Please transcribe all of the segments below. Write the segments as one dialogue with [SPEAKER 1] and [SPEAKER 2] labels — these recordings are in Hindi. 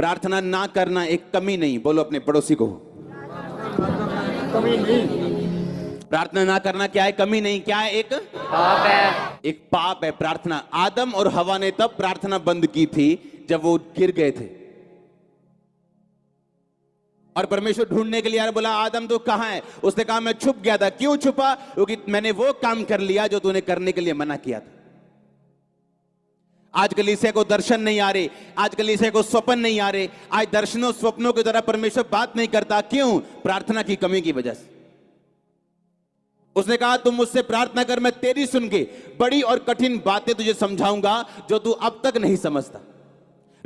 [SPEAKER 1] प्रार्थना ना करना एक कमी नहीं बोलो अपने पड़ोसी को कमी नहीं प्रार्थना ना करना क्या है कमी नहीं क्या है एक पाप है एक पाप है प्रार्थना आदम और हवा ने तब प्रार्थना बंद की थी जब वो गिर गए थे और परमेश्वर ढूंढने के लिए यार बोला आदम तो कहां है उसने कहा मैं छुप गया था क्यों छुपा क्योंकि मैंने वो काम कर लिया जो तूने करने के लिए मना किया था आज गलीसिया को दर्शन नहीं आ रहे आज गलीसिया को स्वप्न नहीं आ रहे आज दर्शनों स्वप्नों के द्वारा परमेश्वर बात नहीं करता क्यों प्रार्थना की कमी की वजह से उसने कहा तुम मुझसे प्रार्थना कर मैं तेरी सुन के बड़ी और कठिन बातें तुझे समझाऊंगा जो तू अब तक नहीं समझता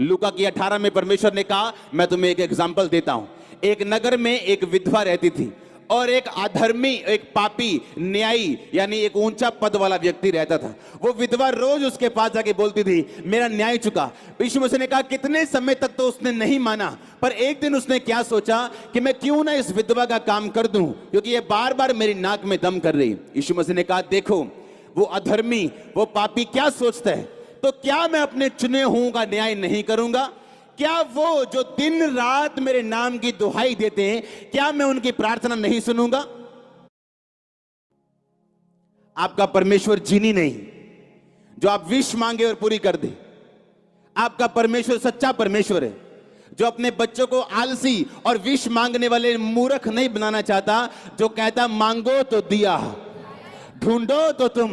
[SPEAKER 1] लुका की 18 में परमेश्वर ने कहा मैं तुम्हें एक एग्जाम्पल देता हूं एक नगर में एक विधवा रहती थी और एक अधर्मी एक पापी न्यायी यानी एक ऊंचा पद वाला व्यक्ति रहता था वो विधवा रोज उसके पास जाके बोलती थी मेरा न्याय चुका यीशु मसीह ने कहा कितने समय तक तो उसने नहीं माना पर एक दिन उसने क्या सोचा कि मैं क्यों ना इस विधवा का काम कर दूं क्योंकि ये बार बार मेरी नाक में दम कर रही यीशु मसीह ने कहा देखो वो अधर्मी वो पापी क्या सोचता है तो क्या मैं अपने चुने हुए का न्याय नहीं करूंगा क्या वो जो दिन रात मेरे नाम की दुहाई देते हैं क्या मैं उनकी प्रार्थना नहीं सुनूंगा आपका परमेश्वर जीनी नहीं जो आप विश मांगे और पूरी कर दे आपका परमेश्वर सच्चा परमेश्वर है जो अपने बच्चों को आलसी और विष मांगने वाले मूर्ख नहीं बनाना चाहता जो कहता मांगो तो दिया ढूंढो तो तुम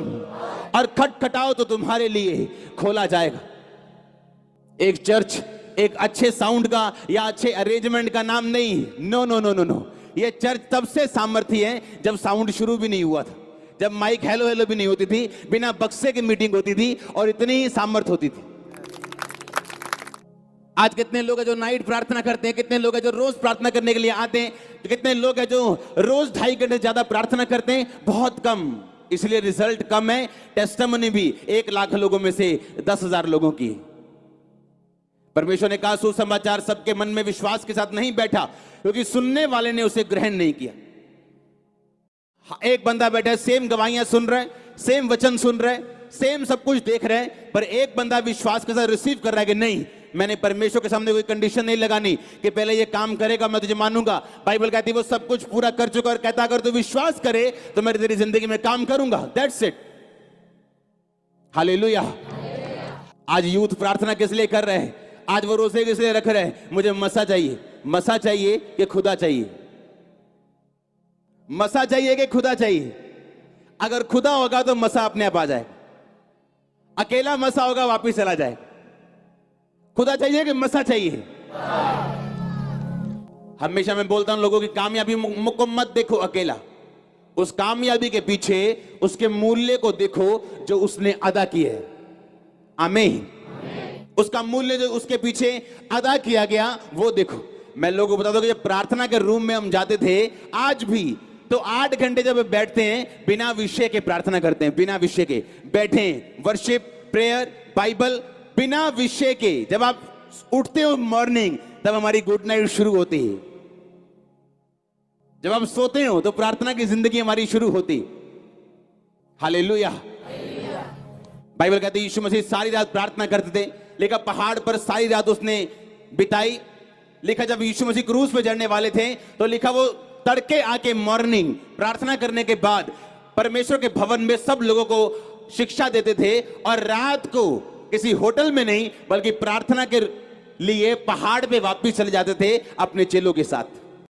[SPEAKER 1] और खटखटाओ तो तुम्हारे लिए खोला जाएगा एक चर्च एक अच्छे साउंड का या अच्छे अरेंजमेंट का नाम नहीं no no no no no ये चर्च तब से सामर्थ्य है जब साउंड शुरू भी नहीं हुआ था जब माइक हेलो हेलो भी नहीं होती थी बिना बक्से की मीटिंग होती थी और इतनी ही सामर्थ होती थी आज कितने लोग हैं जो नाइट प्रार्थना करते हैं कितने लोग हैं जो रोज प्रार्थना करने के लिए आते हैं तो कितने लोग हैं जो रोज ढाई घंटे ज्यादा प्रार्थना करते हैं बहुत कम इसलिए रिजल्ट कम है टेस्टमनी भी एक लाख लोगों में से दस हजार लोगों की परमेश्वर ने कहा सुसमाचार सबके मन में विश्वास के साथ नहीं बैठा क्योंकि सुनने वाले ने उसे ग्रहण नहीं किया हाँ, एक बंदा बैठा है सेम गवाहियां सुन रहे सेम वचन सुन रहे सेम सब कुछ देख रहे हैं पर एक बंदा विश्वास के साथ रिसीव कर रहा है कि नहीं मैंने परमेश्वर के सामने कोई कंडीशन नहीं लगानी कि पहले ये काम करेगा मैं तुझे मानूंगा बाइबल कहती है वो सब कुछ पूरा कर चुका और कहता अगर तू विश्वास करे तो मैं तेरी जिंदगी में काम करूंगा दैट्स इट हालेलुया आज यूथ प्रार्थना किस लिए कर रहे हैं आज वो रोजे किस लिए रख रहे हैं मुझे मसा चाहिए मसा चाहिए कि खुदा चाहिए मसा चाहिए कि खुदा चाहिए अगर खुदा होगा तो मसा अपने आप आ जाए अकेला मसा होगा वापिस चला जाए खुदा चाहिए कि मसा चाहिए हमेशा मैं बोलता हूं लोगों की कामयाबी मुकम्मत मत देखो अकेला उस कामयाबी के पीछे उसके मूल्य को देखो जो उसने अदा किया है आमीन उसका मूल्य जो उसके पीछे अदा किया गया वो देखो मैं लोगों को बता दूं कि जब प्रार्थना के रूम में हम जाते थे आज भी तो आठ घंटे जब बैठते हैं बिना विषय के प्रार्थना करते हैं बिना विषय के बैठे वर्शिप प्रेयर बाइबल बिना विषय के जब आप उठते हो मॉर्निंग तब हमारी गुड नाइट शुरू होती है जब आप सोते हो तो प्रार्थना की जिंदगी हमारी शुरू होती हालेलुया बाइबल कहते यीशु मसीह सारी रात प्रार्थना करते थे लेकिन पहाड़ पर सारी रात उसने बिताई लिखा जब यीशु मसीह क्रूस पर चढ़ने वाले थे तो लिखा वो तड़के आके मॉर्निंग प्रार्थना करने के बाद परमेश्वर के भवन में सब लोगों को शिक्षा देते थे और रात को किसी होटल में नहीं बल्कि प्रार्थना के लिए पहाड़ पे वापस चले जाते थे अपने चेलों के साथ